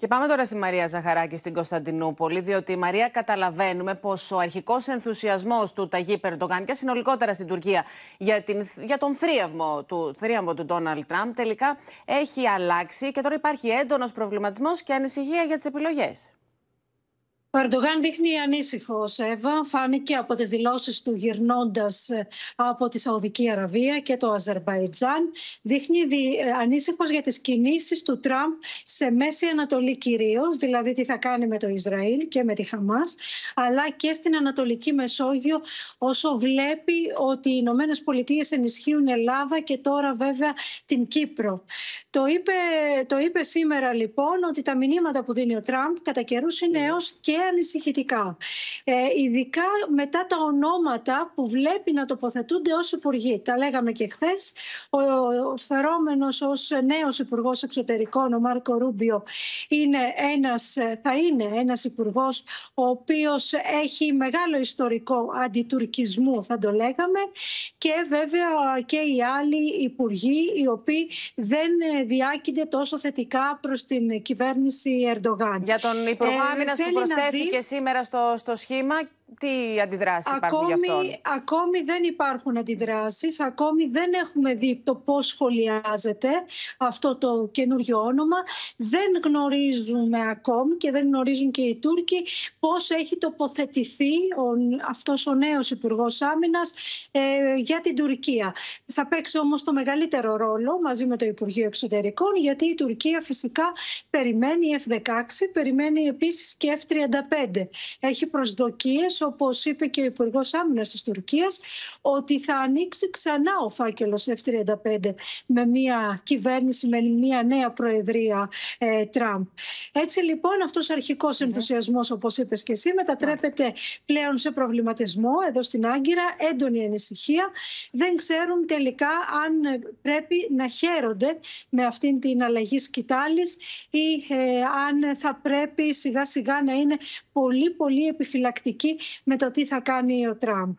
Και πάμε τώρα στη Μαρία Ζαχαράκη στην Κωνσταντινούπολη, διότι η Μαρία καταλαβαίνουμε πως ο αρχικός ενθουσιασμός του Ταγί Περντογάν και συνολικότερα στην Τουρκία για, την, για τον θρίαμβο του, θρίαμβο του Ντόναλτ Τραμπ τελικά έχει αλλάξει και τώρα υπάρχει έντονος προβληματισμός και ανησυχία για τις επιλογές. Ερντογάν δείχνει ανήσυχο, Εύα. Φάνηκε από τις δηλώσεις του γυρνώντας ε, από τη Σαουδική Αραβία και το Αζερβαϊτζάν. Δείχνει ε, ανήσυχος για τις κινήσεις του Τραμπ σε Μέση Ανατολή κυρίως, δηλαδή τι θα κάνει με το Ισραήλ και με τη Χαμάς, αλλά και στην Ανατολική Μεσόγειο, όσο βλέπει ότι οι Ηνωμένες Πολιτείες ενισχύουν Ελλάδα και τώρα βέβαια την Κύπρο. Το είπε, το είπε σήμερα λοιπόν ότι τα μηνύματα που δίνει ο Τραμπ κατά καιρούς είναι ναι. έως και ανησυχητικά. Ε, ειδικά μετά τα ονόματα που βλέπει να τοποθετούνται ως υπουργοί. Τα λέγαμε και χθες. Ο φερόμενος ως νέος υπουργός εξωτερικών, ο Μάρκο Ρούμπιο, είναι ένας, ε, θα είναι ένας υπουργός ο οποίος έχει μεγάλο ιστορικό αντιτουρκισμού, θα το λέγαμε, και βέβαια και οι άλλοι υπουργοί οι οποίοι δεν ε, διάκυνται τόσο θετικά προς την κυβέρνηση Ερντογάν. Για τον Υπουργό ε, Άμυνας και σήμερα στο, στο σχήμα τι αντιδράσεις υπάρχουν γι' αυτό. Ακόμη δεν υπάρχουν αντιδράσεις, ακόμη δεν έχουμε δει το πώς σχολιάζεται αυτό το καινούριο όνομα. Δεν γνωρίζουμε ακόμη και δεν γνωρίζουν και οι Τούρκοι πώς έχει τοποθετηθεί ο, αυτός ο νέος υπουργός Άμυνας ε, για την Τουρκία. Θα παίξει όμως το μεγαλύτερο ρόλο μαζί με το Υπουργείο Εξωτερικών γιατί η Τουρκία φυσικά περιμένει F-16, περιμένει επίσης και F-35. Έχει προσδοκίες όπως είπε και ο Υπουργός Άμυνας της Τουρκίας, ότι θα ανοίξει ξανά ο φάκελος F-35 με μια κυβέρνηση, με μια νέα προεδρία ε, Τραμπ. Έτσι λοιπόν, αυτός ο αρχικο ναι. ενθουσιασμός, όπως είπες και εσύ, πλέον σε προβληματισμό εδώ στην Άγκυρα, έντονη ανησυχία. Δεν ξέρουν τελικά αν πρέπει να χαίρονται με αυτήν την αλλαγή σκητάλης ή ε, αν θα πρέπει σιγά σιγά να είναι πολύ πολύ επιφυλακτικοί με το τι θα κάνει ο Τραμπ.